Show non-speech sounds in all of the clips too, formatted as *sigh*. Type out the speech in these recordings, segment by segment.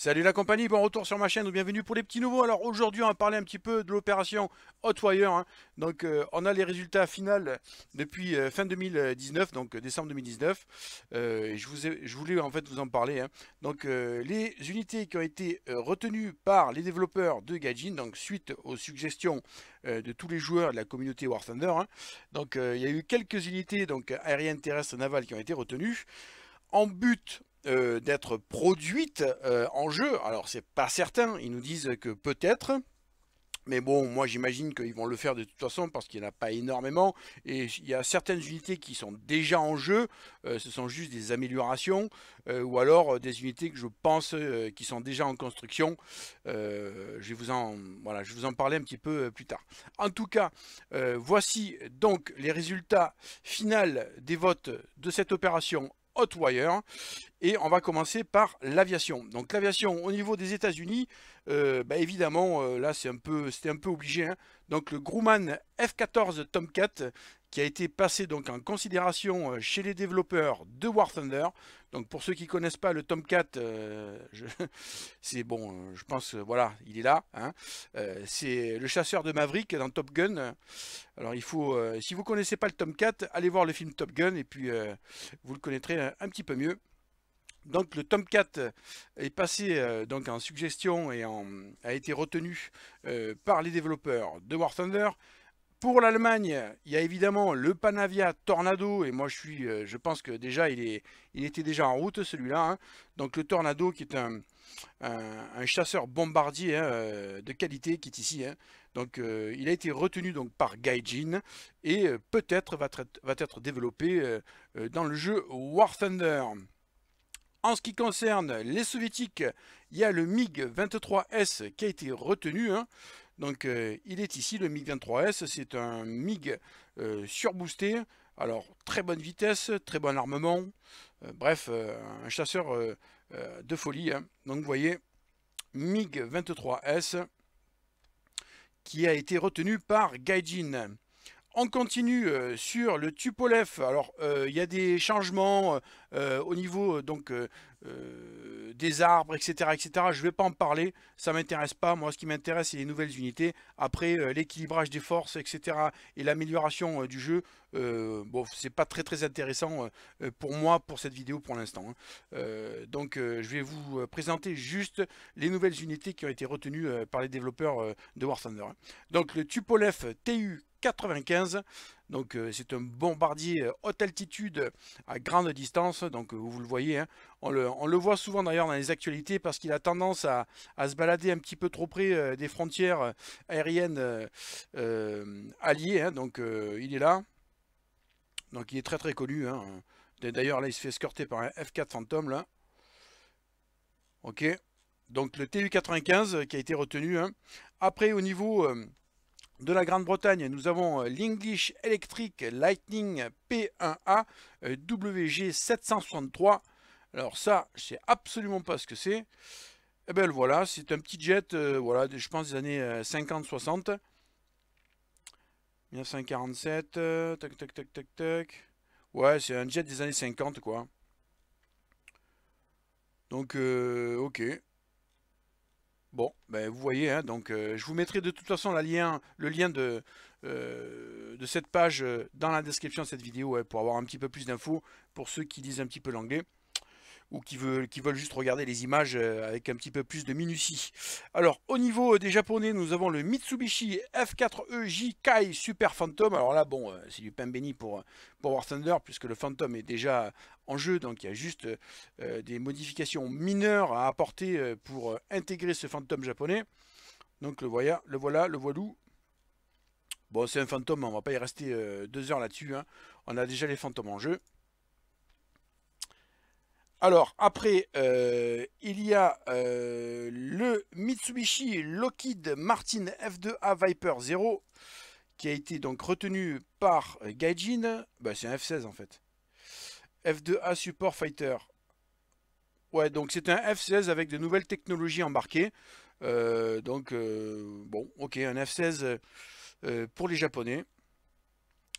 Salut la compagnie, bon retour sur ma chaîne ou bienvenue pour les petits nouveaux. Alors aujourd'hui on va parler un petit peu de l'opération Hotwire. Hein. Donc euh, on a les résultats finaux depuis euh, fin 2019, donc euh, décembre 2019. je, voulais en fait vous en parler. Hein. Donc les unités qui ont été retenues par les développeurs de Gaijin, donc suite aux suggestions de tous les joueurs de la communauté War Thunder. Hein. Donc il y a eu quelques unités donc aériennes, terrestres, navales qui ont été retenues. En but, euh, d'être produite euh, en jeu. Alors c'est pas certain, ils nous disent que peut-être. Mais bon, moi j'imagine qu'ils vont le faire de toute façon parce qu'il n'y en a pas énormément. Et il y a certaines unités qui sont déjà en jeu, euh, ce sont juste des améliorations, ou alors des unités que je pense qui sont déjà en construction. je, vais vous en, voilà, je vous en parler un petit peu plus tard. En tout cas, voici donc les résultats finaux des votes de cette opération hotwire Et on va commencer par l'aviation. Donc l'aviation au niveau des États-Unis, euh, bah, évidemment, euh, là c'est un peu, c'était un peu obligé. Hein. Donc le Grumman F-14 Tomcat, qui a été passé donc en considération euh, chez les développeurs de War Thunder. Donc pour ceux qui ne connaissent pas le Tomcat, 4, euh, *laughs* c'est bon, euh, je pense, voilà, il est là. Hein. c'est le chasseur de Maverick dans Top Gun. Alors il faut, si vous ne connaissez pas le Tomcat, allez voir le film Top Gun et puis vous le connaîtrez un, petit peu mieux. Donc le Tomcat est passé donc en suggestion et a été retenu par les développeurs de War Thunder. Pour l'Allemagne, il y a évidemment le Panavia Tornado, et moi je suis, euh, je pense que déjà il, est, il était déjà en route celui-là. Hein. Donc le Tornado qui est un, chasseur bombardier hein, euh, de qualité qui est ici. Hein. Donc euh, il a été retenu donc, par Gaijin et peut-être va, va, être développé dans le jeu War Thunder. En ce qui concerne les soviétiques, il y a le MiG-23S qui a été retenu. Donc euh, il est ici le MiG-23S, c'est un MiG euh, surboosté, alors très bonne vitesse, très bon armement, euh, bref, un chasseur de folie. Hein. Donc vous voyez, MiG-23S qui a été retenu par Gaijin on continue euh, sur le Tupolev. Alors, euh, il y a des changements euh, au niveau donc des arbres, etc., etc. Je ne vais pas en parler, ça m'intéresse pas. Moi, ce qui m'intéresse, c'est les nouvelles unités. Après, l'équilibrage des forces, etc., et l'amélioration du jeu. bon, c'est pas très très intéressant pour moi pour cette vidéo pour l'instant. Hein. donc, je vais vous présenter juste les nouvelles unités qui ont été retenues par les développeurs de War Thunder. Hein. Donc, le Tupolev TU 95. Donc euh, c'est un bombardier euh, haute altitude à grande distance. Donc euh, vous le voyez, hein. on, le, voit souvent d'ailleurs dans les actualités parce qu'il a tendance à, se balader un petit peu trop près des frontières aériennes alliées. Hein. donc il est là. Donc il est très très connu. Hein. D'ailleurs là il se fait escorter par un F4 Phantom là. Ok. Donc le TU-95 qui a été retenu. Après au niveau de la Grande-Bretagne, nous avons euh, l'English Electric Lightning P1A euh, WG763. Alors ça, je sais absolument pas ce que c'est. Et eh ben voilà, c'est un petit jet, euh, voilà, je pense des années 50-60. 1947, tac tac tac tac tac. Ouais, c'est un jet des années 50 quoi. Donc, ok. Bon, ben vous voyez, hein, donc euh, je vous mettrai de toute façon lien, le lien de, euh, de, cette page euh, dans la description de cette vidéo pour avoir un petit peu plus d'infos pour ceux qui lisent un petit peu l'anglais ou qui veulent, qui veulent juste regarder les images euh, avec un petit peu plus de minutie. Alors au niveau euh, des japonais, nous avons le Mitsubishi F4EJ e Kai Super Phantom. Alors là, bon, euh, c'est du pain béni pour, pour War Thunder puisque le Phantom est déjà en jeu, donc il y a juste des modifications mineures à apporter pour intégrer ce Phantom japonais. Donc le voilà, le voilà, le voilou, Bon, c'est un Phantom, on ne va pas y rester deux heures là-dessus. Hein. On a déjà les Phantoms en jeu. Alors, après, euh, il y a euh, le Mitsubishi Lockheed Martin F2A Viper 0 qui a été donc retenu par Gaijin. Bah, c'est un F16 en fait. F2A Support Fighter. Ouais, donc c'est un F16 avec de nouvelles technologies embarquées. Euh, donc, bon, ok, un F16 pour les Japonais.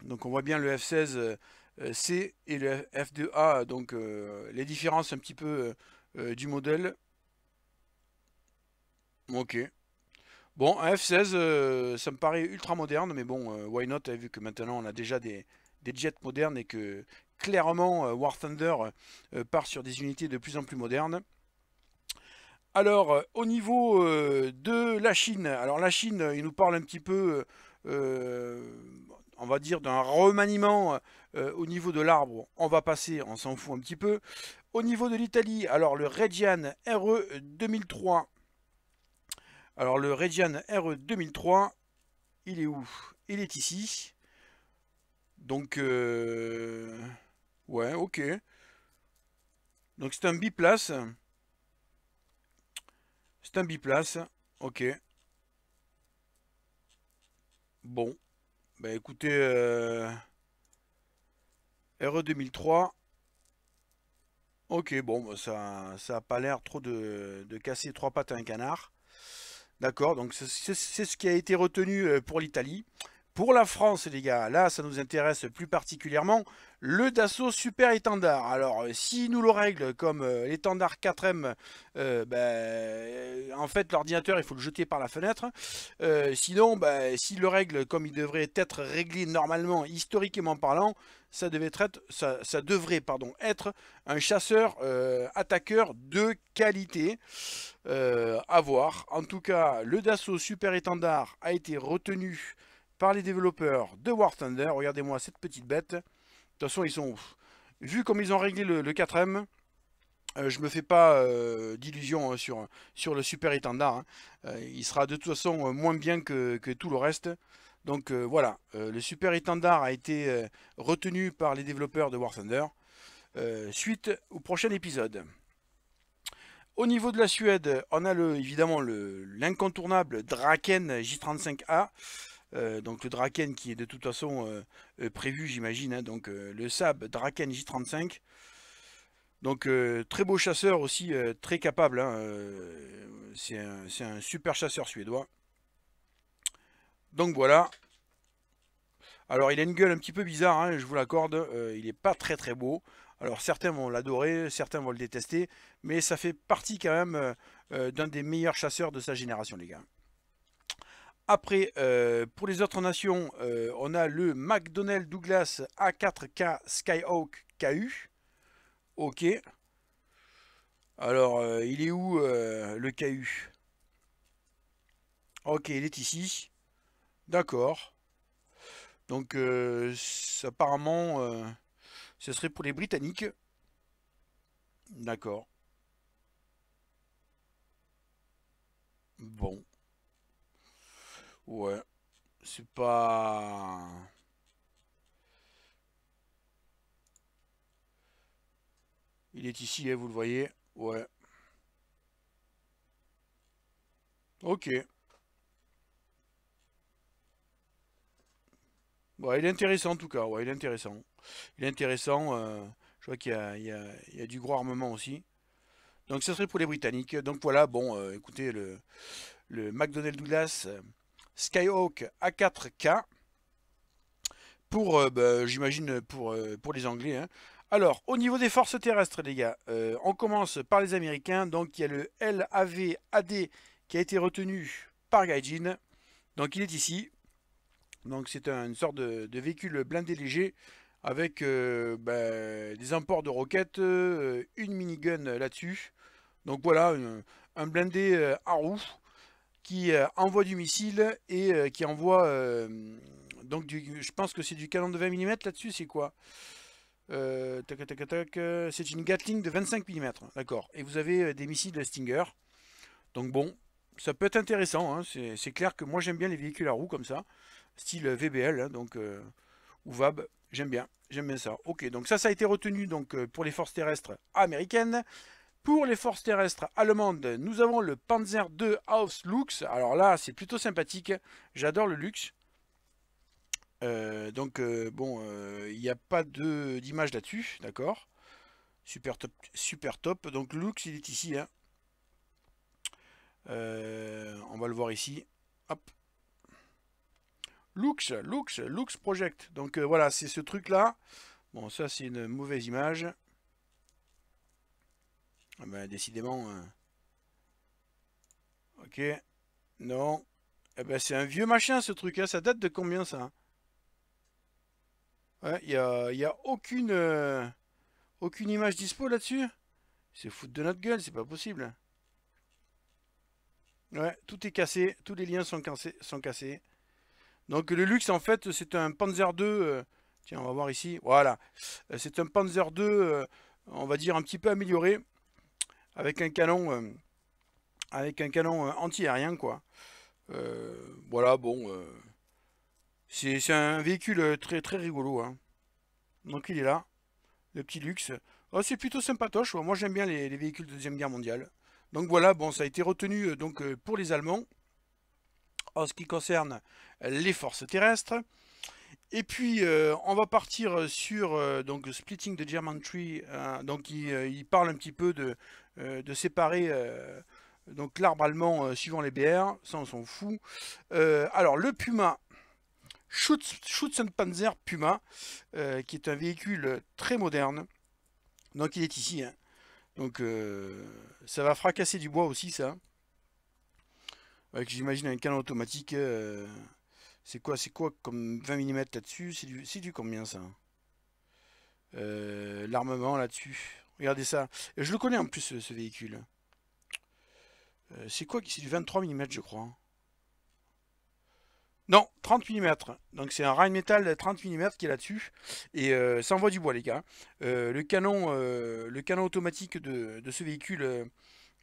Donc on voit bien le F-16 euh, C et le F2A, donc euh, les différences un petit peu euh, du modèle. Ok. Bon, un F-16, ça me paraît ultra moderne, mais bon, why not, hein, vu que maintenant on a déjà des, jets modernes et que clairement War Thunder part sur des unités de plus en plus modernes. Alors, au niveau de la Chine, alors la Chine, il nous parle un petit peu on va dire, d'un remaniement euh, euh, au niveau de l'arbre, on va passer, on s'en fout un petit peu. Au niveau de l'Italie, alors le Regian RE 2003. Alors le Regian RE 2003, il est où Il est ici. Donc, euh, ouais, ok. Donc c'est un biplace. C'est un biplace, ok. Bon, bah écoutez, euh, RE 2003. Ok, bon, bah, ça ça a pas l'air trop de, de, casser trois pattes à un canard. D'accord, donc c'est ce qui a été retenu euh, pour l'Italie. Pour la France, les gars, là, ça nous intéresse plus particulièrement le Dassault Super Étendard. Alors, euh, s'ils nous le règle comme euh, l'étendard 4M, euh, ben, en fait, l'ordinateur, il faut le jeter par la fenêtre. sinon, ben, s'il le règle comme il devrait être réglé normalement, historiquement parlant, ça, devait être, ça, devrait pardon, être un chasseur-attaqueur de qualité. à voir. En tout cas, le Dassault Super Étendard a été retenu par les développeurs de War Thunder. Regardez-moi cette petite bête. De toute façon, ils sont... Vu comme ils ont réglé le, 4M, je euh, je me fais pas euh, d'illusion hein, sur, sur le super étendard. Hein. Euh, il sera de toute façon moins bien que, tout le reste. Donc voilà, le super étendard a été retenu par les développeurs de War Thunder. suite au prochain épisode. Au niveau de la Suède, on a le, évidemment l'incontournable Draken J35A. Euh, donc le Draken qui est de toute façon euh, euh, prévu, j'imagine. Hein. donc le Sab Draken J35. Donc très beau chasseur aussi, très capable. Hein, c'est un, super chasseur suédois. Donc voilà. Alors il a une gueule un petit peu bizarre, hein, je vous l'accorde. il n'est pas très très beau. Alors certains vont l'adorer, certains vont le détester, mais ça fait partie quand même d'un des meilleurs chasseurs de sa génération, les gars. Après, euh, pour les autres nations, euh, on a le McDonnell Douglas A4K Skyhawk KU. Ok. Alors, euh, il est où le KU Ok, il est ici. D'accord. Donc, apparemment, ce serait pour les Britanniques. D'accord. Bon. Ouais. C'est pas... Il est ici, hein, vous le voyez. Ouais. Ok. Bon, il est intéressant en tout cas. Ouais, il est intéressant. Il est intéressant. Euh, je vois qu'il y, a du gros armement aussi. Donc, ça serait pour les Britanniques. Donc, voilà. Bon, euh, écoutez, le, le McDonnell Douglas euh, Skyhawk A4K pour, euh, bah, j'imagine, pour, euh, pour les Anglais. Hein. Alors, au niveau des forces terrestres, les gars, euh, on commence par les Américains. Donc, il y a le LAV-AD qui a été retenu par Gaijin. Donc, il est ici. Donc, c'est une sorte de, véhicule blindé léger avec bah, des emports de roquettes, une minigun là-dessus. Donc, voilà, un, blindé à roues, qui euh, envoie du missile et euh, qui envoie... Euh, donc du, je pense que c'est du canon de 20 mm là-dessus, c'est quoi C'est une Gatling de 25 mm, d'accord. Et vous avez des missiles Stinger. Donc bon, ça peut être intéressant. Hein. C'est clair que moi j'aime bien les véhicules à roues comme ça, style VBL, hein, donc ou VAB. J'aime bien, j'aime bien ça. Ok, donc ça, ça a été retenu donc pour les forces terrestres américaines. Pour les forces terrestres allemandes, nous avons le Panzer II house Alors là, c'est plutôt sympathique. J'adore le luxe. Euh, donc euh, bon, euh, il n'y a pas d'image là-dessus, d'accord super top, super top. Donc luxe il est ici. Hein. on va le voir ici. Hop. Lux, Lux, luxe Project. Donc voilà, c'est ce truc-là. Bon, ça c'est une mauvaise image. Ah ben, décidément. Hein. Ok. Non. Eh ben, c'est un vieux machin, ce truc. là hein. Ça date de combien, ça hein? Ouais, il n'y a, y a aucune, euh, aucune image dispo là-dessus. C'est foutre de notre gueule, c'est pas possible. Ouais, tout est cassé. Tous les liens sont cassés. Sont cassés. Donc, le luxe, en fait, c'est un Panzer 2... Euh, tiens, on va voir ici. Voilà. Euh, c'est un Panzer 2, on va dire, un petit peu amélioré avec un canon, euh, avec un canon euh, anti-aérien, quoi. Euh, voilà, bon, c'est un véhicule très très rigolo. Hein. Donc il est là, le petit luxe. Oh, c'est plutôt sympatoche. Moi, j'aime bien les, véhicules de deuxième guerre mondiale. Donc voilà, bon, ça a été retenu donc pour les Allemands en ce qui concerne les forces terrestres. Et puis on va partir sur donc Splitting the German Tree. Hein. donc il, parle un petit peu de, euh, de séparer euh, donc l'arbre allemand euh, suivant les BR, ça on s'en fout. alors le Puma, Schutzenpanzer Puma, qui est un véhicule très moderne. Donc il est ici. Hein. Donc ça va fracasser du bois aussi, ça. j'imagine, un canon automatique. c'est quoi C'est quoi comme 20 mm là-dessus C'est du, du, combien, ça L'armement là-dessus Regardez ça. Je le connais en plus, ce, véhicule. Euh, c'est quoi C'est du 23 mm, je crois. Non, 30 mm. Donc c'est un rail métal 30 mm qui est là-dessus. Et euh, ça envoie du bois, les gars. Euh, le, canon, le canon automatique de, ce véhicule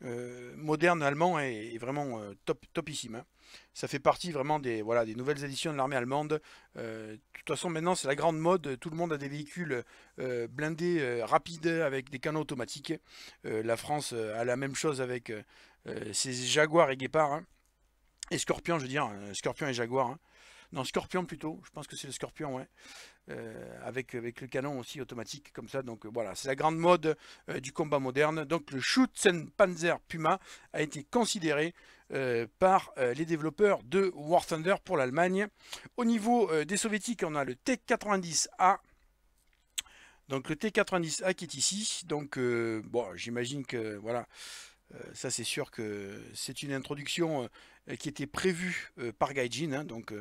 moderne allemand est, vraiment top, topissime. Hein. Ça fait partie vraiment des, voilà, des nouvelles éditions de l'armée allemande. Euh, de toute façon, maintenant, c'est la grande mode. Tout le monde a des véhicules euh, blindés euh, rapides avec des canons automatiques. la France a la même chose avec ses Jaguars et Guépards. Hein. Et Scorpion, je veux dire. Scorpion et Jaguar. Hein. Non, Scorpion plutôt. Je pense que c'est le Scorpion, ouais. Euh, avec, avec le canon aussi automatique comme ça. Donc euh, voilà, c'est la grande mode euh, du combat moderne. Donc le Schützenpanzer Puma a été considéré par les développeurs de War Thunder pour l'Allemagne. Au niveau des soviétiques, on a le T-90A. Donc le T-90A qui est ici. Donc bon, j'imagine que voilà ça c'est sûr que c'est une introduction qui était prévue par Gaijin, hein. donc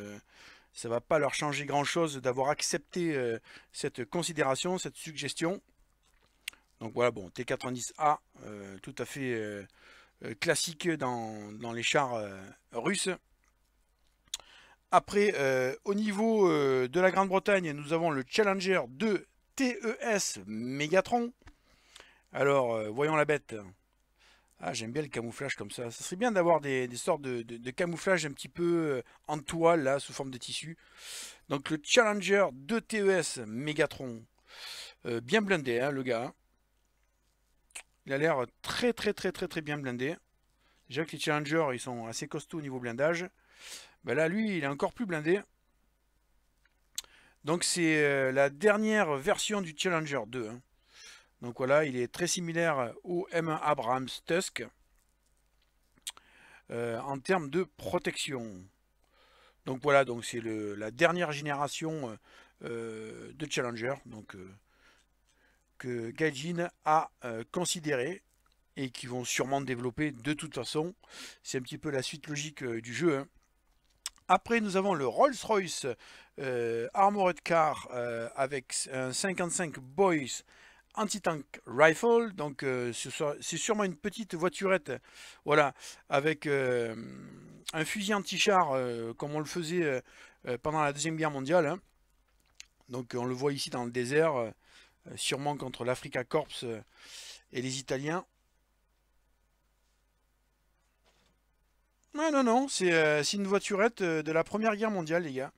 ça ne va pas leur changer grand-chose d'avoir accepté euh, cette considération, cette suggestion. Donc voilà, bon, T90A, euh, tout à fait euh, classique dans, dans, les chars russes. Après, au niveau de la Grande-Bretagne, nous avons le Challenger 2 TES Megatron. Alors, voyons la bête. Ah, j'aime bien le camouflage comme ça. Ce serait bien d'avoir des, sortes de, camouflage un petit peu euh, en toile, là, sous forme de tissu. Donc le Challenger 2 TES Megatron. Euh, bien blindé, hein, le gars. Hein. Il a l'air très, très, très, très, très bien blindé. Déjà que les Challengers, ils sont assez costauds au niveau blindage. Ben là, lui, il est encore plus blindé. Donc c'est euh, la dernière version du Challenger 2. Donc voilà, il est très similaire au M1 Abrams Tusk euh, en termes de protection. Donc voilà, donc c'est la dernière génération euh, euh, de Challenger donc, que Gaijin a considéré et qui vont sûrement développer de toute façon. C'est un petit peu la suite logique du jeu. Hein. Après, nous avons le Rolls-Royce Armored Car avec un 55 Boys anti-tank rifle. Donc, euh, c'est sûrement une petite voiturette, voilà, avec euh, un fusil anti-char, euh, comme on le faisait pendant la Deuxième Guerre mondiale. Hein. Donc, on le voit ici dans le désert, sûrement contre l'Africa Corps et les Italiens. non, non, non, c'est une voiturette de la Première Guerre mondiale, les gars.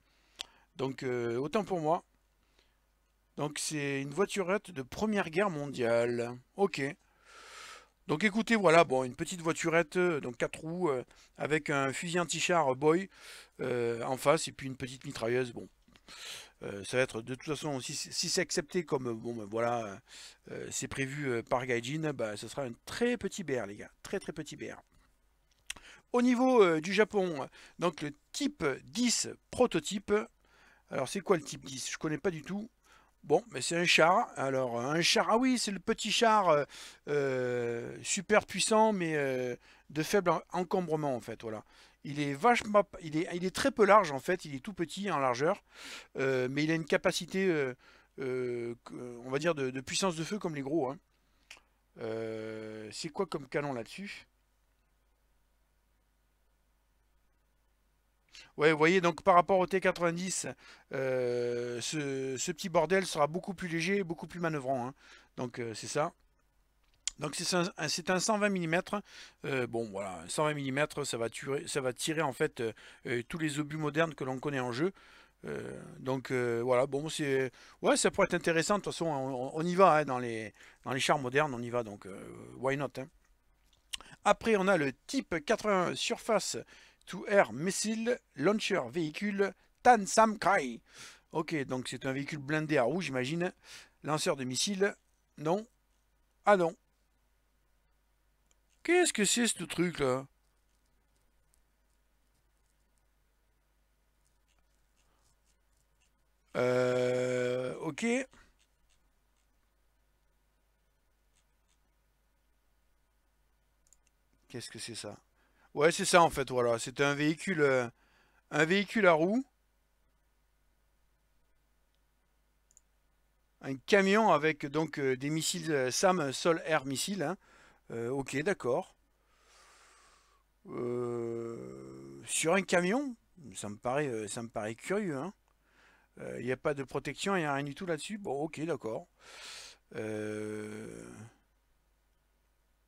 Donc, autant pour moi. Donc c'est une voiturette de Première Guerre mondiale. Ok. Donc écoutez, voilà, bon, une petite voiturette, euh, donc quatre roues, euh, avec un fusil anti-char boy euh, en face, et puis une petite mitrailleuse, bon. ça va être de toute façon, si, c'est accepté comme, bon ben, voilà, c'est prévu par Gaijin, bah ce sera un très petit BR les gars, très très petit BR. Au niveau du Japon, donc le type 10 prototype, alors c'est quoi le type 10 Je connais pas du tout, Bon, mais c'est un char. Hein. Alors, euh, un char, ah oui, c'est le petit char euh, euh, super puissant, mais de faible encombrement, en fait, voilà. Il est vachement, il est, il est très peu large, en fait, il est tout petit en largeur, mais il a une capacité, on va dire, de, puissance de feu comme les gros. Hein. c'est quoi comme canon là-dessus Ouais, vous voyez, donc par rapport au T90, euh, ce, petit bordel sera beaucoup plus léger et beaucoup plus manœuvrant. Hein. Donc euh, c'est ça. Donc c'est un, 120 mm. Euh, bon voilà, 120 mm, ça va, tuer, ça va tirer en fait tous les obus modernes que l'on connaît en jeu. donc voilà, bon, c'est ouais, ça pourrait être intéressant. De toute façon, on, y va hein, dans les dans les chars modernes, on y va donc why not. Hein. Après, on a le Type 80 Surface to Air Missile Launcher Véhicule Tan Sam Ok, donc c'est un véhicule blindé à rouge, j'imagine. Lanceur de missiles. Non. Ah non. Qu'est-ce que c'est ce truc là euh, Ok. Qu'est-ce que c'est ça Ouais, c'est ça en fait, voilà. c'est un véhicule, euh, un véhicule à roues. Un camion avec donc euh, des missiles euh, SAM sol air missile. Hein. ok, d'accord. sur un camion, ça me paraît, ça me paraît curieux. Hein. Il n'y a pas de protection, il n'y a rien du tout là-dessus. Bon, ok, d'accord. Euh...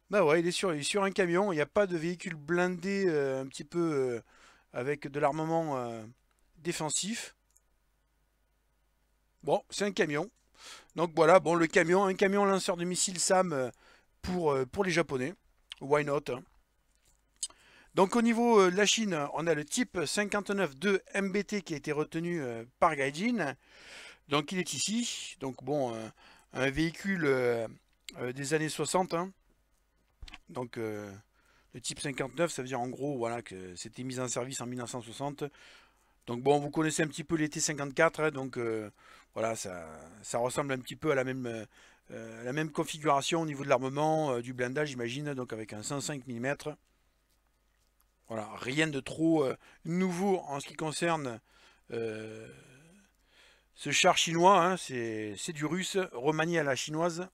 Bah ouais, il est sur, sur un camion, il n'y a pas de véhicule blindé euh, un petit peu euh, avec de l'armement euh, défensif. Bon, c'est un camion. Donc voilà, bon le camion, un camion lanceur de missiles SAM pour, pour les japonais. Why not hein. Donc au niveau de la Chine, on a le type 59-2 MBT qui a été retenu par Gaijin. Donc il est ici. Donc bon, un véhicule des années 60. Donc euh, le type 59, ça veut dire en gros voilà, que c'était mis en service en 1960. Donc bon, vous connaissez un petit peu l'été 54, hein, donc euh, voilà, ça, ressemble un petit peu à la même, euh, la même configuration au niveau de l'armement, du blindage j'imagine, donc avec un 105 mm. Voilà, rien de trop nouveau en ce qui concerne ce char chinois, hein, c'est du russe remanié à la chinoise.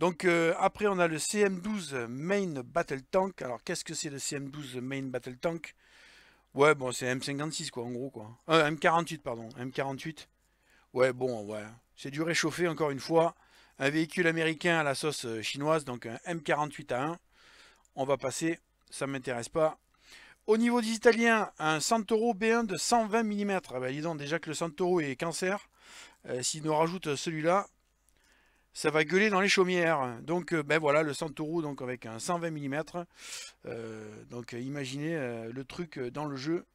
Donc euh, après on a le CM12 Main Battle Tank. Alors qu'est-ce que c'est le CM12 Main Battle Tank Ouais bon c'est M56 quoi en gros quoi. Un euh, M48 pardon, M48. Ouais bon ouais, c'est du réchauffé encore une fois. Un véhicule américain à la sauce euh, chinoise, donc un M48 a 1. On va passer, ça ne m'intéresse pas. Au niveau des Italiens, un Santoro B1 de 120 mm. disons déjà que le Santoro est cancer. S'il nous rajoute celui-là, ça va gueuler dans les chaumières. Donc euh, ben voilà, le Santoro donc avec un 120 mm. Euh, donc imaginez euh, le truc dans le jeu.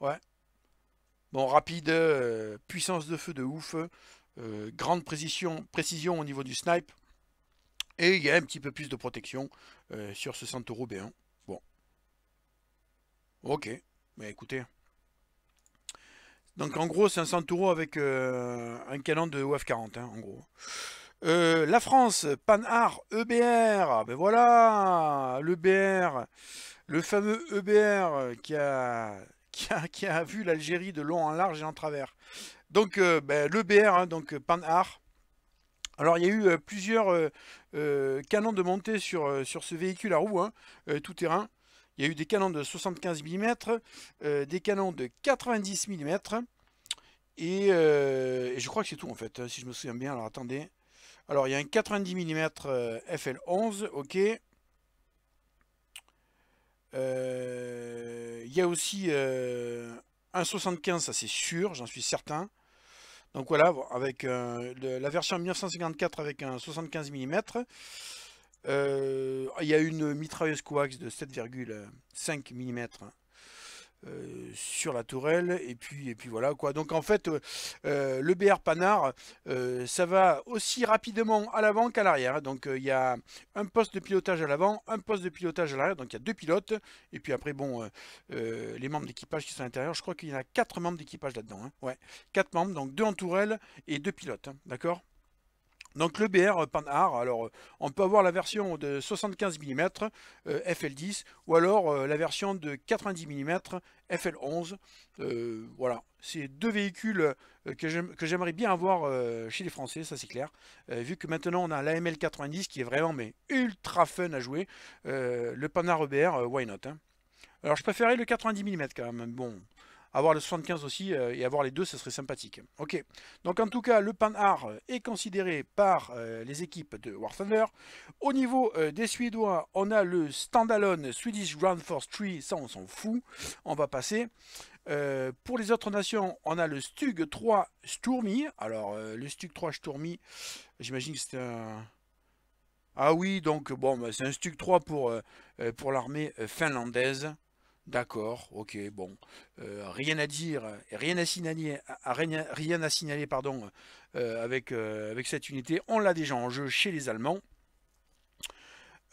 Ouais. Bon, rapide, puissance de feu de ouf, grande précision, précision au niveau du snipe. Et il y a un petit peu plus de protection sur ce Santoro B1. Bon. Ok. Mais ben, écoutez. Donc en gros, c'est un avec euh, un canon de OF40, hein, en gros. Euh, la France, Panhard, EBR, ben voilà, l'EBR, le fameux EBR *laughs* qui a, qui a, vu l'Algérie de long en large et en travers. Donc euh, ben, l'EBR, hein, donc Panhard. Alors il y a eu plusieurs canons de montée sur, ce véhicule à roues, hein, tout terrain. Il y a eu des canons de 75 mm, euh, des canons de 90 mm, euh, et, je crois que c'est tout en fait, hein, si je me souviens bien. Alors attendez. Alors il y a un 90 mm FL11, ok. Euh, il y a aussi un 75, ça c'est sûr, j'en suis certain. Donc voilà, avec la version 1954 avec un 75 mm. Euh, il y a une mitrailleuse coax de 7,5 mm euh, sur la tourelle et puis et puis voilà quoi donc en fait euh, le BR Panard ça va aussi rapidement à l'avant qu'à l'arrière hein. donc il y a un poste de pilotage à l'avant un poste de pilotage à l'arrière donc il y a deux pilotes et puis après bon les membres d'équipage qui sont à l'intérieur je crois qu'il y en a quatre membres d'équipage là dedans hein. ouais quatre membres donc deux en tourelle et deux pilotes hein. d'accord donc le BR euh, Panhard, alors euh, on peut avoir la version de 75 mm FL10 ou alors euh, la version de 90 mm FL11. voilà, c'est deux véhicules que j'aimerais bien avoir chez les Français, ça c'est clair. vu que maintenant on a l'AML 90 qui est vraiment mais ultra fun à jouer, le Panhard EBR, why not hein. Alors je préférais le 90 mm quand même, bon, avoir le 75 aussi euh, et avoir les deux, ce serait sympathique. Ok, donc en tout cas, le Panhard euh, est considéré par euh, les équipes de War Thunder. Au niveau des Suédois, on a le standalone Swedish Ground Force 3, ça on s'en fout, on va passer. pour les autres nations, on a le Stug 3 Sturmi. Alors, le Stug 3 Sturmi, j'imagine que c'est un... Ah oui, donc, bon, bah, c'est un Stug 3 pour, pour l'armée finlandaise. D'accord, ok, bon. Euh, rien à dire, rien à signaler, à signaler pardon, euh, avec, euh, avec cette unité. On l'a déjà en jeu chez les Allemands.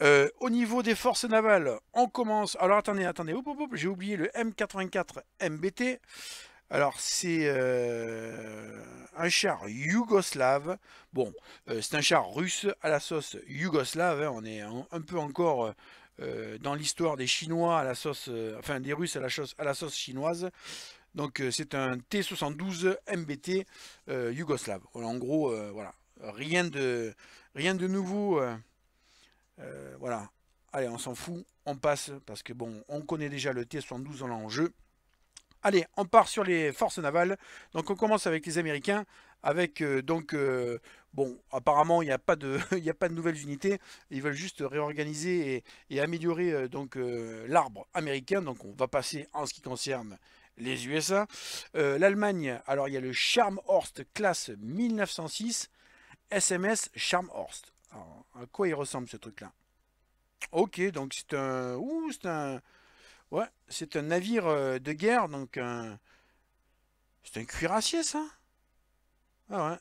au niveau des forces navales, on commence... Alors attendez, attendez, j'ai oublié le M84 MBT. Alors c'est un char yougoslave. Bon, c'est un char russe à la sauce yougoslave. Hein. on est un peu encore euh, dans l'histoire des Chinois à la sauce, euh, enfin des Russes à la, sauce, à la sauce chinoise. Donc euh, c'est un T72 MBT yougoslave. en gros, voilà, rien de, rien de nouveau. voilà, allez, on s'en fout, on passe parce que bon, on connaît déjà le T72 en jeu. Allez, on part sur les forces navales. Donc on commence avec les Américains, avec euh, donc euh, bon apparemment il n'y a pas de *laughs* il a pas de nouvelles unités ils veulent juste réorganiser et, améliorer euh, donc l'arbre américain donc on va passer en ce qui concerne les USA l'Allemagne alors il y a le Horst classe 1906 SMS Charmhorst. alors, à quoi il ressemble ce truc là ok donc c'est un ouh c'est un Ouais, c'est un navire euh, de guerre, donc un... Euh, c'est un cuirassier, ça Ah ouais.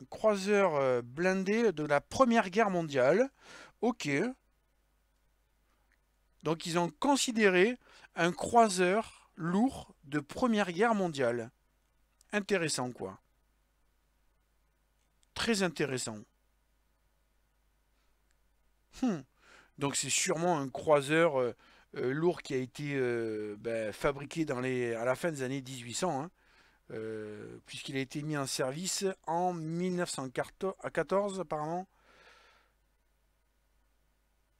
Un croiseur euh, blindé de la Première Guerre mondiale. Ok. Donc ils ont considéré un croiseur lourd de Première Guerre mondiale. Intéressant, quoi. Très intéressant. Hum... Donc c'est sûrement un croiseur euh, euh, lourd qui a été euh, ben, fabriqué dans les, à la fin des années 1800, hein. puisqu'il a été mis en service en 1914 apparemment.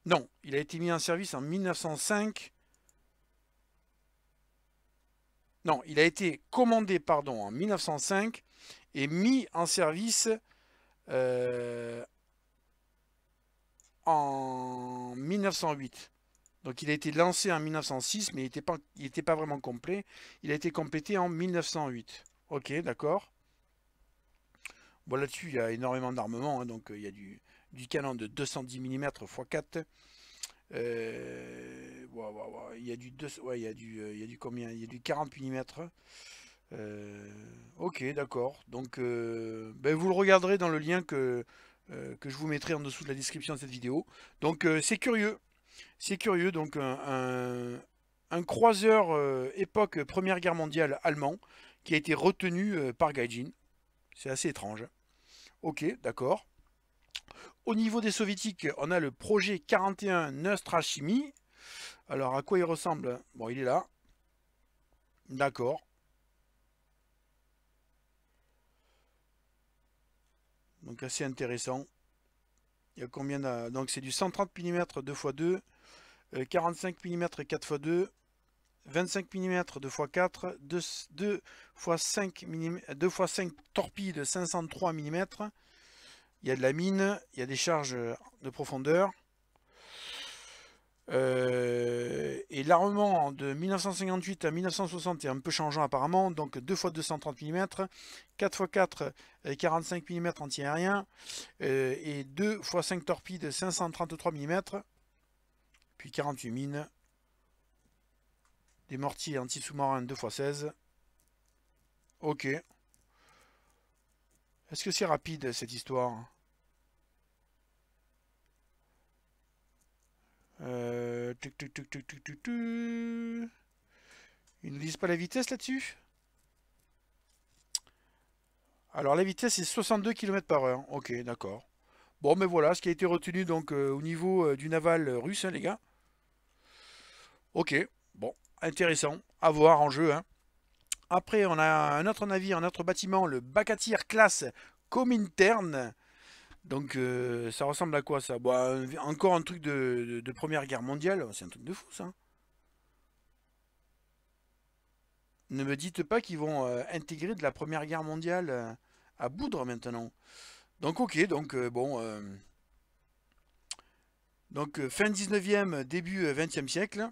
Non, il a été mis en service en 1905. Non, il a été commandé pardon, en 1905 et mis en service en 1908. Donc il a été lancé en 1906, mais il n'était pas, il était pas vraiment complet. Il a été complété en 1908. Ok, d'accord. Bon, là-dessus, il y a énormément d'armement. Hein, donc euh, il y a du, canon de 210 mm x4. il y a du 2, ouais, il y a du, euh, il y a du combien Il y a du 40 mm. Euh, ok, d'accord. Donc, ben, vous le regarderez dans le lien que euh, que je vous mettrai en dessous de la description de cette vidéo. Donc euh, c'est curieux, c'est curieux, donc un, croiseur euh, époque Première Guerre mondiale allemand qui a été retenu par Gaijin. C'est assez étrange. Ok, d'accord. Au niveau des soviétiques, on a le projet 41 Nostrachimie. Alors, à quoi il ressemble Bon, il est là. D'accord. Donc assez intéressant. Il y a combien de... Donc c'est du 130 mm 2x2, 45 mm 4x2, 25 mm 2x4, 2, x 5 mm, 2 x 5 torpilles de 503 mm. Il y a de la mine, il y a des charges de profondeur. Euh, et l'armement de 1958 à 1960 est un peu changeant apparemment, donc 2 x 230 mm, 4 x 4 45 mm anti-aérien, et 2 x 5 torpilles de 533 mm, puis 48 mines, des mortiers anti-sous-marins 2 x 16. Ok. Est-ce que c'est rapide cette histoire Euh, Ils ne disent pas la vitesse là-dessus Alors la vitesse est 62 km par heure. Ok, d'accord. Bon, mais voilà ce qui a été retenu donc euh, au niveau euh, du naval russe, hein, les gars. Ok, bon, intéressant. À voir en jeu. Hein. Après, on a un autre navire, un autre bâtiment, le Bakatir classe Comintern. Donc euh, ça ressemble à quoi ça Bon, bah, Encore un truc de, Première Guerre mondiale, c'est un truc de fou ça. Hein. Ne me dites pas qu'ils vont euh, intégrer de la Première Guerre mondiale euh, à boudre maintenant. Donc ok, donc bon... donc fin 19e, début 20e siècle.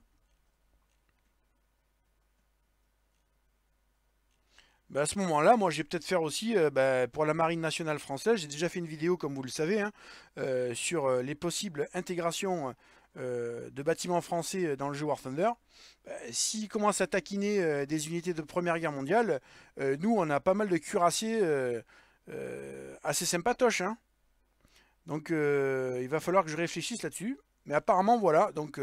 Bah, à ce moment-là, moi, je vais peut-être faire aussi, euh, bah, pour la Marine nationale française, j'ai déjà fait une vidéo, comme vous le savez, hein, euh, sur euh, les possibles intégrations de bâtiments français dans le jeu War Thunder. Bah, s'ils commencent à taquiner des unités de Première Guerre mondiale, nous, on a pas mal de cuirassiers assez sympatoches. Hein. Donc, il va falloir que je réfléchisse là-dessus. Mais apparemment, voilà, donc...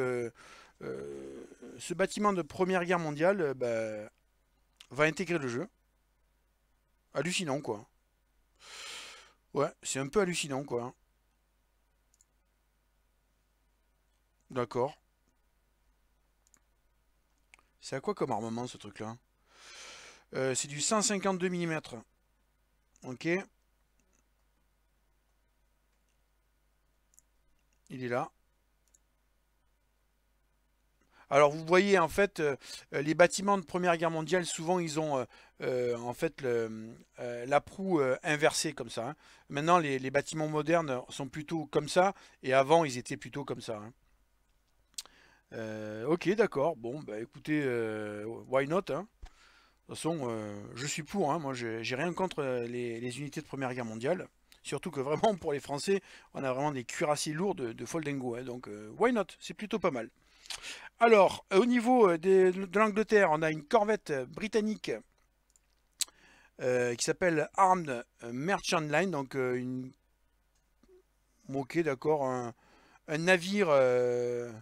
ce bâtiment de Première Guerre mondiale va intégrer le jeu hallucinant, quoi. Ouais, c'est un peu hallucinant, quoi. D'accord. C'est à quoi comme armement, ce truc-là euh, C'est du 152 mm. Ok. Il est là. Alors vous voyez en fait euh, euh, les bâtiments de Première Guerre mondiale, souvent ils ont euh, en fait la proue inversée comme ça. Hein. Maintenant les, bâtiments modernes sont plutôt comme ça et avant ils étaient plutôt comme ça. Hein. ok, d'accord. Bon, bah écoutez, why not hein. De toute façon, je suis pour. Hein, moi, j'ai rien contre les, unités de Première Guerre mondiale. Surtout que *laughs* vraiment, pour les Français, on a vraiment des cuirassiers lourds de, de donc, why not C'est plutôt pas mal. Alors, euh, au niveau euh, de l'Angleterre, on a une corvette euh, britannique qui s'appelle Armed Merchant Line, donc une... Ok, d'accord, un, navire de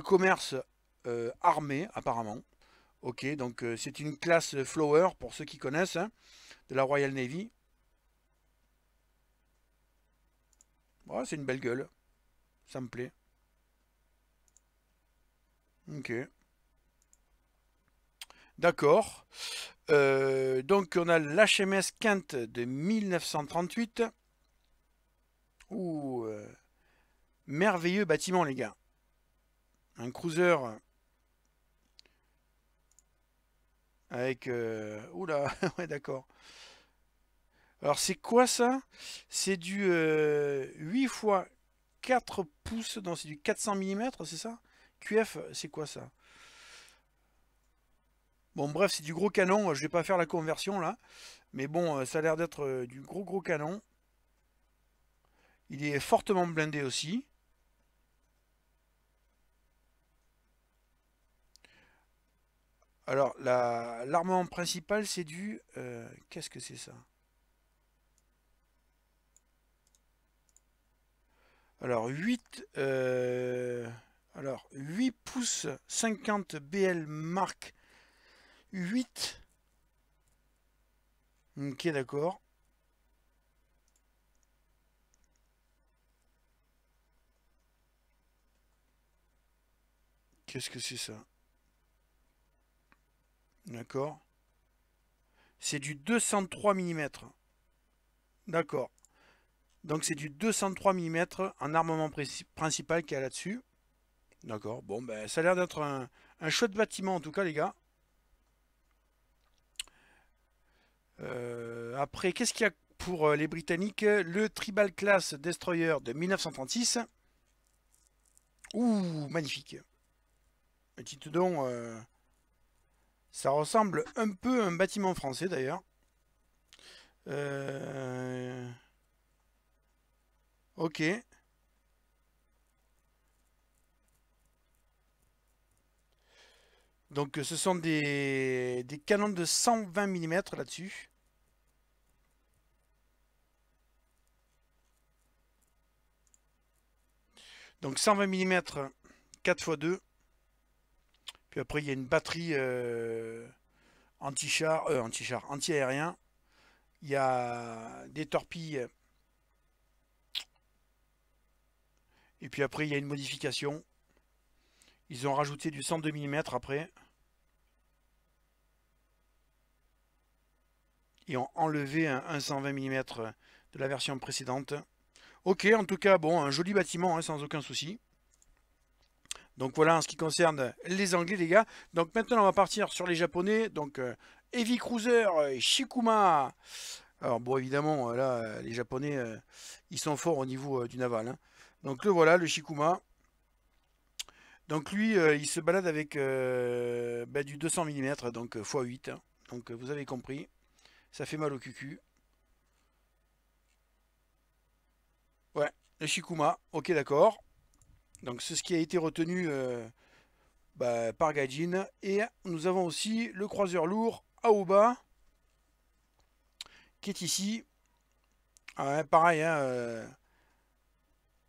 commerce armé, apparemment. Ok, donc c'est une classe Flower, pour ceux qui connaissent, hein, de la Royal Navy. c'est une belle gueule, ça me plaît. Ok. D'accord. Euh, donc on a l'HMS Kent de 1938. Ouh, euh, merveilleux bâtiment les gars. Un cruiser euh, avec... oula, *laughs* ouais d'accord. Alors c'est quoi ça C'est du 8 x 4 pouces, Donc c'est du 400 mm, c'est ça QF, c'est quoi ça Bon, bref, c'est du gros canon. Je vais pas faire la conversion là. Mais bon, euh, ça a l'air d'être euh, du gros gros canon. Il est fortement blindé aussi. Alors, l'armement principal, c'est du... Euh, qu'est-ce que c'est ça Alors, 8... Alors, 8 pouces 50 BL Mark 8. Ok, d'accord. Qu'est-ce que c'est ça D'accord. C'est du 203 mm. D'accord. Donc c'est du 203 mm en armement principal qu'il y a là-dessus. D'accord, bon, ben, ça a l'air d'être un, un chouette bâtiment en tout cas, les gars. Euh, après, qu'est-ce qu'il y a pour euh, les Britanniques Le Tribal Class Destroyer de 1936. Ouh, magnifique. Dites donc, euh, ça ressemble un peu à un bâtiment français d'ailleurs. Euh, ok. Donc euh, ce sont des, canons de 120 mm là-dessus. Donc 120 mm 4x2. Puis après il y a une batterie euh, anti-char, euh, anti-char, anti-aérien. Il y a des torpilles. Et puis après il y a une modification. Ils ont rajouté du 102 mm après. Ils ont enlevé un, 120 mm de la version précédente. Ok, en tout cas, bon, un joli bâtiment, hein, sans aucun souci. Donc voilà en ce qui concerne les Anglais, les gars. Donc maintenant, on va partir sur les Japonais. Donc euh, Heavy Cruiser, Shikuma. Alors bon, évidemment, euh, là, les Japonais, euh, ils sont forts au niveau du naval. Hein. Donc le voilà, le Shikuma. Donc lui, il se balade avec bah, du 200 mm, donc x8. Hein. Donc vous avez compris. Ça fait mal au cucu. Ouais, le Shikuma, ok d'accord. Donc c'est ce qui a été retenu euh, bah, par Gajin. Et nous avons aussi le croiseur lourd Aoba, qui est ici. ouais, pareil, hein, euh,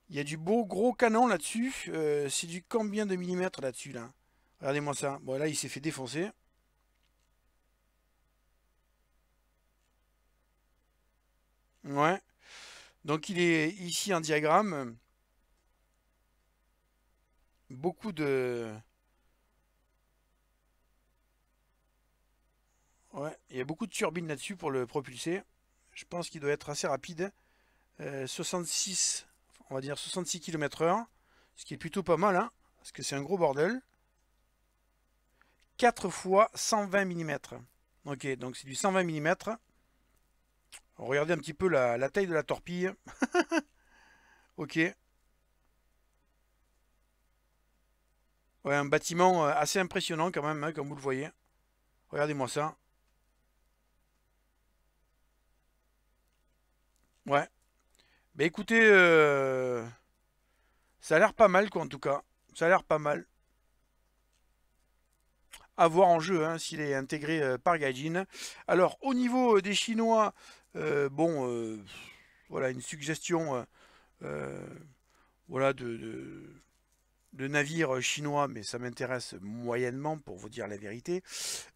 il y a du beau gros canon là-dessus. Euh, c'est du combien de millimètres là-dessus là Regardez-moi ça. Bon là il s'est fait défoncer. Ouais. Donc il est ici un diagramme. Beaucoup de... Ouais, il y a beaucoup de turbines là-dessus pour le propulser. Je pense qu'il doit être assez rapide. 66, euh, on va dire 66 km heure. Ce qui est plutôt pas mal, hein, parce que c'est un gros bordel. 4 fois 120 mm. Ok, donc c'est du 120 mm. Regardez un petit peu la, taille de la torpille. *laughs* ok. Ouais, un bâtiment euh, assez impressionnant quand même, hein, comme vous le voyez. Regardez-moi ça. Ouais. Bah écoutez, euh, ça a l'air pas mal quoi en tout cas. Ça a l'air pas mal. À voir en jeu hein, s'il est intégré euh, par Gaijin. Alors au niveau des Chinois, euh, bon, euh, voilà, une suggestion euh, voilà, de, de navires chinois, mais ça m'intéresse moyennement pour vous dire la vérité.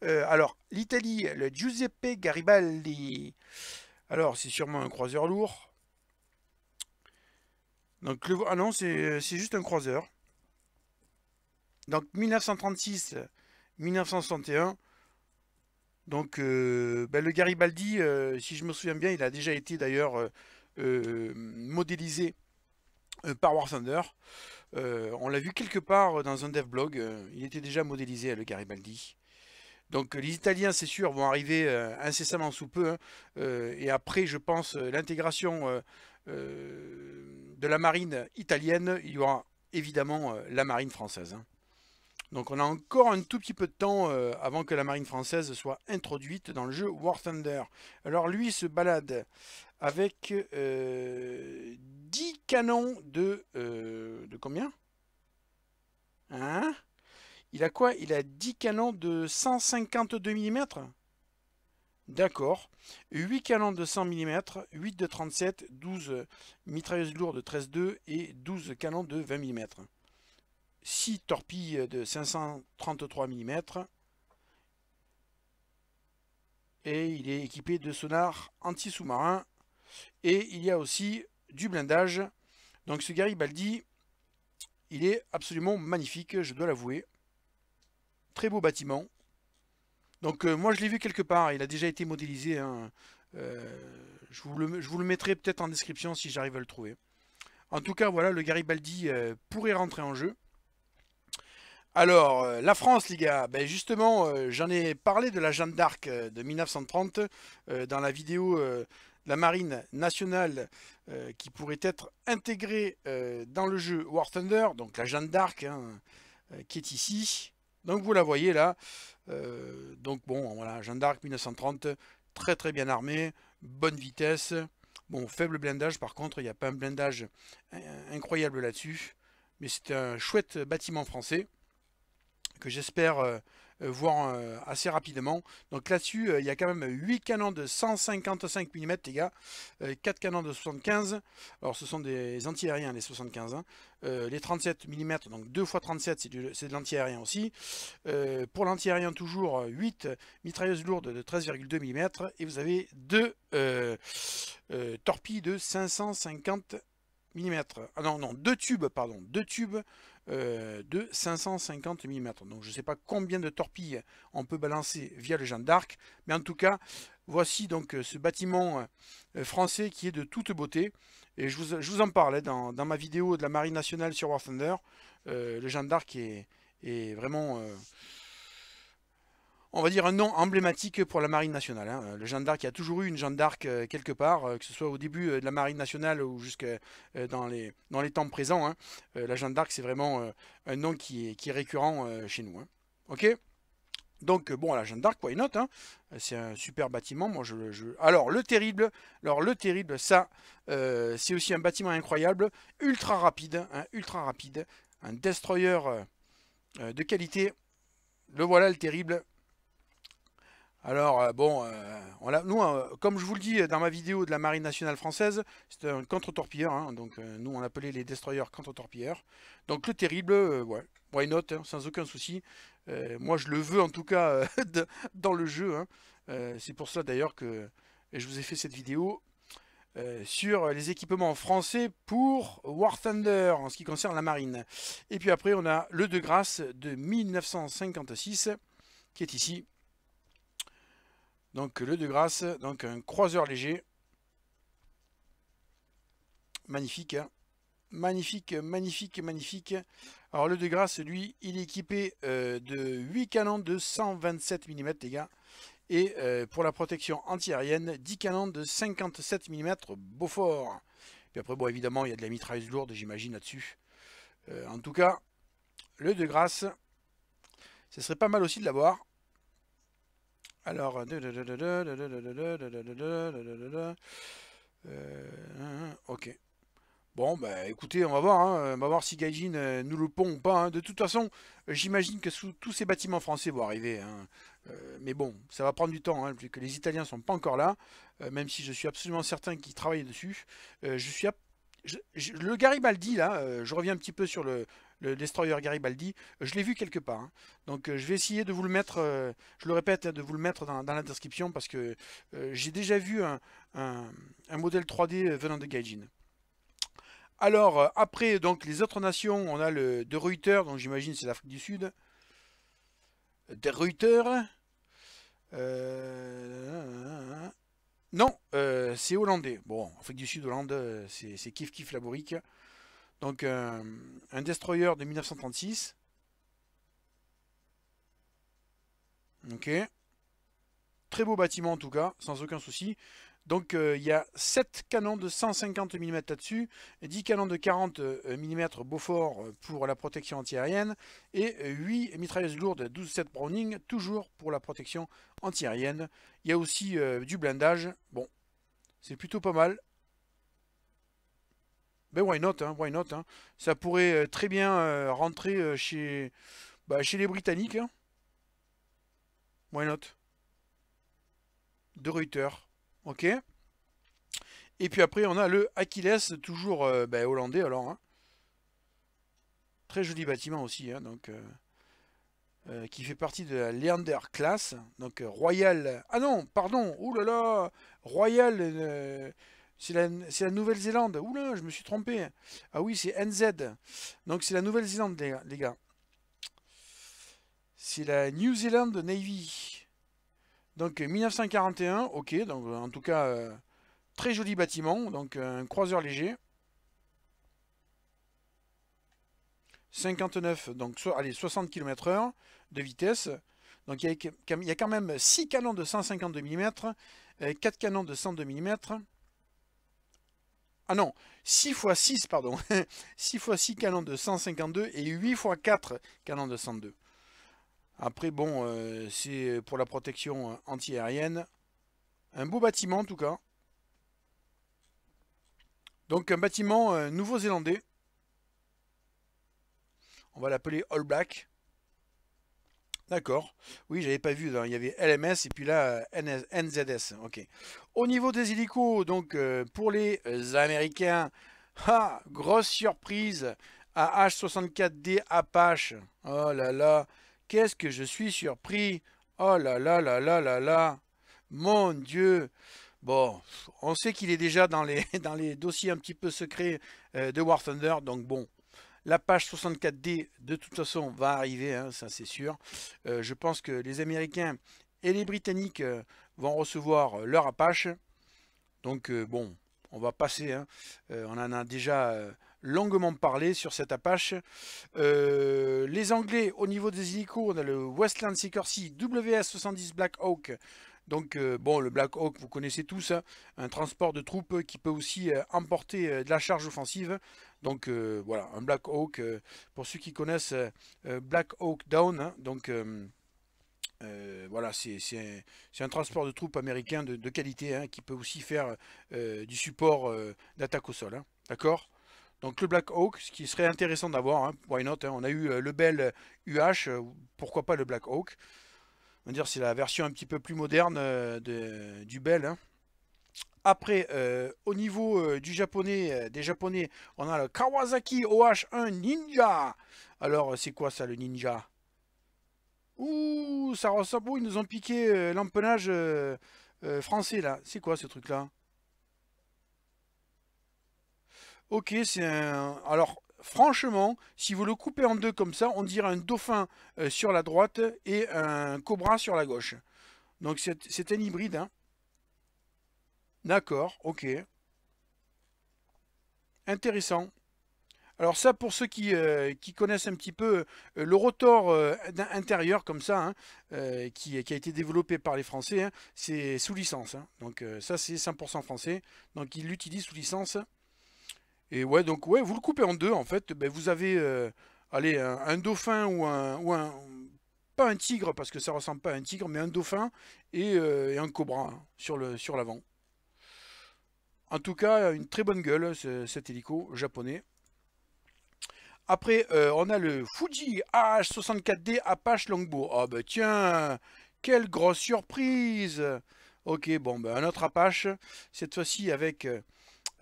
alors, l'Italie, le Giuseppe Garibaldi. Alors, c'est sûrement un croiseur lourd. Donc, ah non, c'est juste un croiseur. Donc, 1936-1961, donc euh, ben, le Garibaldi, euh, si je me souviens bien, il a déjà été d'ailleurs euh, modélisé par War Thunder. on l'a vu quelque part dans un dev blog, il était déjà modélisé hein, le Garibaldi. Donc les Italiens, c'est sûr, vont arriver incessamment sous peu. Hein, et après, je pense, l'intégration de la marine italienne, il y aura évidemment la marine française. Hein. Donc on a encore un tout petit peu de temps euh, avant que la marine française soit introduite dans le jeu War Thunder. Alors lui se balade avec 10 euh, canons de... Euh, de combien Hein Il a quoi Il a 10 canons de 152 mm D'accord. 8 canons de 100 mm, 8 de 37, 12 mitrailleuses lourdes de 13.2 et 12 canons de 20 mm. 6 torpilles de 533 mm. Et il est équipé de sonars anti sous marin Et il y a aussi du blindage. Donc ce Garibaldi, il est absolument magnifique, je dois l'avouer. Très beau bâtiment. Donc euh, moi je l'ai vu quelque part, il a déjà été modélisé. Hein. Euh, je, vous le, je, vous le, mettrai peut-être en description si j'arrive à le trouver. En tout cas voilà, le Garibaldi euh, pourrait rentrer en jeu. Alors, euh, la France, les gars, ben justement, euh, j'en ai parlé de la Jeanne d'Arc euh, de 1930 dans la vidéo de la marine nationale qui pourrait être intégrée dans le jeu War Thunder, donc la Jeanne d'Arc hein, qui est ici. Donc vous la voyez là. donc bon, voilà, Jeanne d'Arc 1930, très très bien armée, bonne vitesse. Bon, faible blindage par contre, il n'y a pas un blindage incroyable là-dessus. Mais c'est un chouette bâtiment français que j'espère euh, euh, voir euh, assez rapidement. Donc là-dessus, il y a quand même 8 canons de 155 mm, les gars. 4 canons de 75. Alors ce sont des antiaériens, les 75. Hein. les 37 mm, donc 2 x 37, c'est de l'anti-aérien aussi. Euh, pour aérien toujours 8 mitrailleuses lourdes de 13,2 mm. Et vous avez 2 torpilles de 550 mm. Ah non, non, 2 tubes, pardon. 2 tubes euh, de 550 mm. Donc je ne sais pas combien de torpilles on peut balancer via le Jeanne d'Arc, mais en tout cas, voici donc euh, ce bâtiment euh, français qui est de toute beauté. Et je vous, en parle hein, dans, ma vidéo de la Marine nationale sur War Thunder. le Jeanne d'Arc est, vraiment on va dire, un nom emblématique pour la Marine nationale. Hein. Le Jeanne d'Arc, il y a toujours eu une Jeanne d'Arc euh, quelque part, euh, que ce soit au début euh, de la Marine nationale ou jusque dans, les, dans les temps présents. Hein. la Jeanne d'Arc, c'est vraiment un nom qui est, qui récurrent chez nous. Hein. Ok donc bon, la Jeanne d'Arc, why not C'est un super bâtiment. Moi, je, Alors le terrible, alors le terrible, ça, c'est aussi un bâtiment incroyable, ultra rapide, ultra rapide, un destroyer de qualité. Le voilà, le terrible. Alors, euh, bon, euh, nous, hein, comme je vous le dis dans ma vidéo de la Marine nationale française, c'est un contre-torpilleur. Hein, donc, euh, nous, on appelait les destroyers contre-torpilleurs. Donc, le terrible, ouais, why not, hein, sans aucun souci. moi, je le veux, en tout cas, *laughs* dans le jeu. C'est pour ça, d'ailleurs, que je vous ai fait cette vidéo sur les équipements français pour War Thunder, en ce qui concerne la Marine. Et puis après, on a le de grâce de 1956, qui est ici. Donc le de grâce, donc un croiseur léger. Magnifique, hein. magnifique, magnifique, magnifique. Alors le de grâce, lui, il est équipé euh, de 8 canons de 127 mm, les gars. Et euh, pour la protection anti-aérienne, 10 canons de 57 mm Beaufort. et après, bon, évidemment, il y a de la mitrailleuse lourde, j'imagine, là-dessus. Euh, en tout cas, le de grâce, ce serait pas mal aussi de l'avoir. Alors, ok. Bon, bah écoutez, on va voir, on va voir si Gaijin nous le pond ou pas. De toute façon, j'imagine que sous, tous ces bâtiments français vont arriver. mais bon, ça va prendre du temps, plus que les Italiens sont pas encore là, même si je suis absolument certain qu'ils travaillent dessus. je suis le Garibaldi, là, je reviens un petit peu sur le, le Destroyer Garibaldi. Euh, je l'ai vu quelque part. Hein. Donc euh, je vais essayer de vous le mettre, euh, je le répète, hein, de vous le mettre dans, dans la description parce que j'ai déjà vu un, modèle 3D venant de Gaijin. Alors, après, donc, les autres nations, on a le de Reuter, donc j'imagine c'est l'Afrique du Sud. De Reuter. Non, c'est hollandais. Bon, Afrique du Sud, Hollande, c'est kiff kiff laborique. Donc euh, un destroyer de 1936. Ok. Très beau bâtiment en tout cas, sans aucun souci. Donc euh, il y a 7 canons de 150 mm là-dessus, 10 canons de 40 euh, mm Beaufort pour la protection antiaérienne et 8 mitrailleuses lourdes 12-7 Browning, toujours pour la protection antiaérienne. Il y a aussi du blindage. Bon, c'est plutôt pas mal. Ben why not, hein, why not. Hein. Ça pourrait euh, très bien euh, rentrer euh, chez, bah, chez les Britanniques. Hein. Why not De Reuters. Ok Et puis après, on a le Achilles, toujours ben, hollandais alors. Hein. Très joli bâtiment aussi, hein, donc, qui fait partie de la Leander Class. Donc Royal... Ah non, pardon oulala, Royal c'est la, Nouvelle-Zélande. Oula, je me suis trompé. Ah oui, c'est NZ. Donc c'est la Nouvelle-Zélande, les, gars. C'est la New Zealand Navy. Donc 1941, euh, ok. Donc euh, en tout cas, euh, très joli bâtiment. Donc un croiseur léger. 59, donc allez, 60 km h de vitesse. Donc il y, il y, a quand même 6 canons de 152 mm, 4 canons de 102 mm. Ah non, 6 x 6, pardon. 6 x 6 canon de 152 et 8 x 4 canon de 102. Après, bon, euh, c'est pour la protection euh, antiaérienne. Un beau bâtiment, en tout cas. Donc, un bâtiment euh, nouveau-zélandais. On va l'appeler All Black. D'accord. Oui, j'avais pas vu. Hein. Il y avait LMS et puis là euh, NZS. Ok. Au niveau des hélicos, donc euh, pour les euh, Américains, ah, grosse surprise, h 64 d Apache. Oh là là, qu'est-ce que je suis surpris. Oh là là là là là là. Mon Dieu. Bon, on sait qu'il est déjà dans les, *laughs* dans les dossiers un petit peu secrets de War Thunder, donc bon, la page 64D, de toute façon, va arriver, hein, ça c'est sûr. Euh, je pense que les Américains et les Britanniques euh, vont recevoir euh, leur Apache. Donc bon, on va passer. Hein. on en a déjà longuement parlé sur cette Apache. les Anglais, au niveau des hélicos, on a le Westland Security WS-70 Black Hawk donc, euh, bon, le Black Hawk, vous connaissez tous, hein, un transport de troupes qui peut aussi euh, emporter euh, de la charge offensive. Donc, voilà, un Black Hawk, pour ceux qui connaissent Black Hawk Down, hein, donc... voilà, c'est un, transport de troupes américain de, qualité hein, qui peut aussi faire du support d'attaque au sol. D'accord Donc le Black Hawk, ce qui serait intéressant d'avoir, why not On a eu le bel UH, pourquoi pas le Black Hawk dire c'est la version un petit peu plus moderne euh, de, du Bell. Hein. Après, euh, au niveau euh, du japonais, des japonais, on a le Kawasaki OH1 Ninja. Alors, c'est quoi ça, le Ninja Ouh, ça ressemble... Oh, ils nous ont piqué l'empennage français, là. C'est quoi, ce truc-là Ok, c'est un... Alors, franchement, si vous le coupez en deux comme ça, on dirait un dauphin euh, sur la droite et un cobra sur la gauche. Donc c'est un hybride. Hein. D'accord, ok. Intéressant. Alors ça, pour ceux qui, euh, connaissent un petit peu euh, le rotor intérieur comme ça, hein, qui, a été développé par les Français, hein, c'est sous licence. Donc ça, c'est 100% français. Donc ils l'utilisent sous licence. Et ouais, donc ouais, vous le coupez en deux en fait. Ben, vous avez, euh, allez, un, dauphin ou un, ou un, pas un tigre parce que ça ressemble pas à un tigre, mais un dauphin et, euh, un cobra sur sur l'avant. En tout cas, une très bonne gueule cet hélico japonais. Après, euh, on a le Fuji AH-64D Apache Longbow. oh, ben tiens, quelle grosse surprise Ok, bon, ben un autre Apache, cette fois-ci avec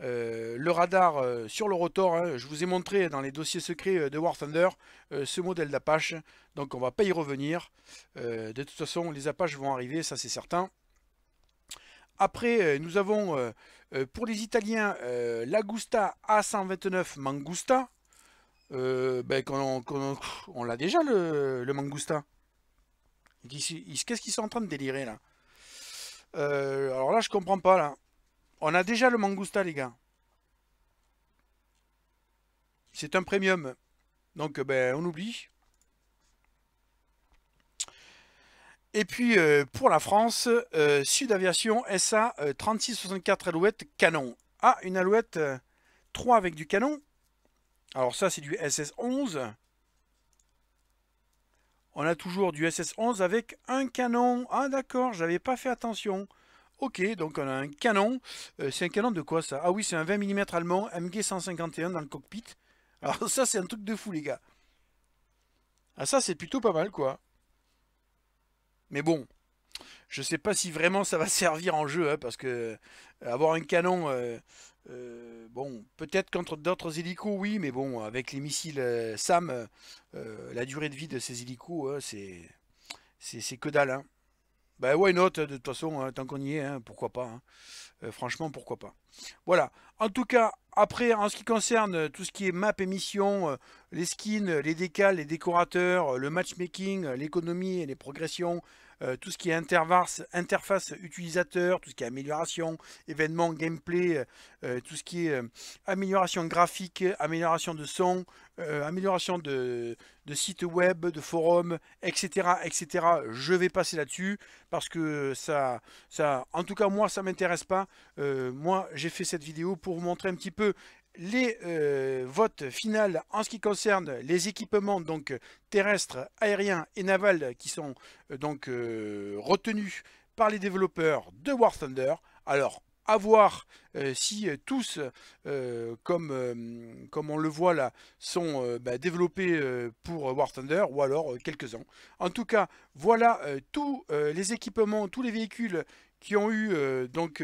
euh, le radar euh, sur le rotor, hein, je vous ai montré dans les dossiers secrets euh, de War Thunder ce modèle d'Apache, donc on va pas y revenir. de toute façon, les Apaches vont arriver, ça c'est certain. Après, nous avons pour les Italiens l'Agusta A129 Mangusta. Ben, on, l'a déjà le, le Mangusta. Qu'est-ce qu'ils sont en train de délirer là Alors là, je comprends pas là. On a déjà le Mangusta, les gars. C'est un premium. Donc, euh, ben, on oublie. Et puis, euh, pour la France, euh, Sud Aviation SA 3664 Alouette Canon. Ah, une Alouette 3 avec du canon. Alors ça, c'est du SS11. On a toujours du SS11 avec un canon. Ah, d'accord, j'avais pas fait attention. Ok, donc on a un canon. Euh, c'est un canon de quoi ça Ah oui, c'est un 20 mm allemand MG 151 dans le cockpit. *laughs* Alors ça, c'est un truc de fou, les gars. Ah ça, c'est plutôt pas mal, quoi. Mais bon, je sais pas si vraiment ça va *laughs* servir en jeu, hein, parce que euh, avoir un canon, euh, bon, peut-être contre d'autres hélicos, oui, mais bon, avec les missiles SAM, la durée de vie de ces hélicos, hein, c'est c'est que dalle. Hein. Ben, why not De toute façon, hein, tant qu'on y est, hein, pourquoi pas hein. euh, Franchement, pourquoi pas Voilà. En tout cas, après, en ce qui concerne euh, tout ce qui est map et mission, euh, les skins, les décals, les décorateurs, le matchmaking, l'économie et les progressions, tout ce qui est interface, interface utilisateur, tout ce qui est amélioration, événements, gameplay, tout ce qui est amélioration graphique, amélioration de son, euh, amélioration de, sites web, de forums, etc., etc. Je vais passer là-dessus parce que ça, ça, en tout cas moi, ça m'intéresse pas. Euh, moi, j'ai fait cette vidéo pour vous montrer un petit peu les euh, votes finales en ce qui concerne les équipements donc terrestres, aériens et navals qui sont donc retenus par les développeurs de War Thunder. Alors, avoir, euh, si euh, tous, euh, comme, comme on le voit là, sont bah, développés pour War Thunder, ou alors quelques-uns. En tout cas, voilà tous les équipements, tous les véhicules qui ont eu donc...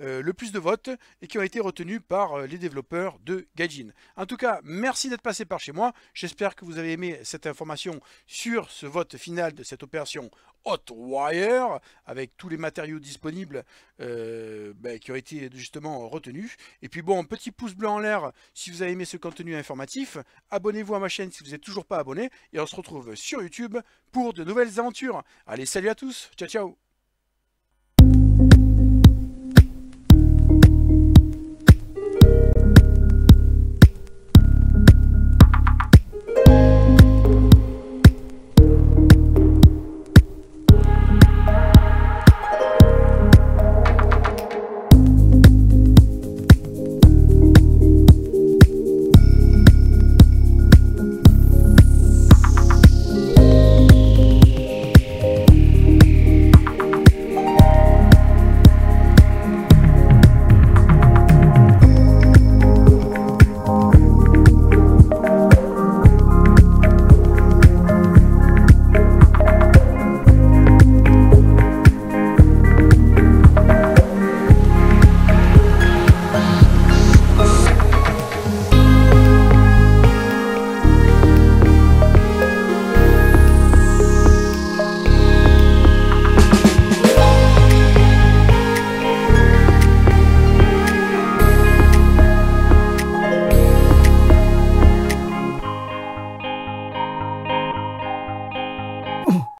Euh, le plus de votes et qui ont été retenus par euh, les développeurs de Gaijin. En tout cas, merci d'être passé par chez moi. J'espère que vous avez aimé cette information sur ce vote final de cette opération Hotwire, avec tous les matériaux disponibles euh, ben, qui ont été justement retenus. Et puis bon, petit pouce bleu en l'air si vous avez aimé ce contenu informatif. Abonnez-vous à ma chaîne si vous n'êtes toujours pas abonné. Et on se retrouve sur YouTube pour de nouvelles aventures. Allez, salut à tous. Ciao, ciao.